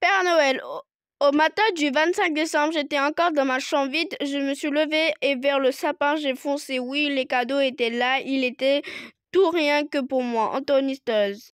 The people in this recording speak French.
Père Noël, au matin du 25 décembre, j'étais encore dans ma chambre vide. Je me suis levée et vers le sapin, j'ai foncé. Oui, les cadeaux étaient là. Il était tout rien que pour moi. Anthony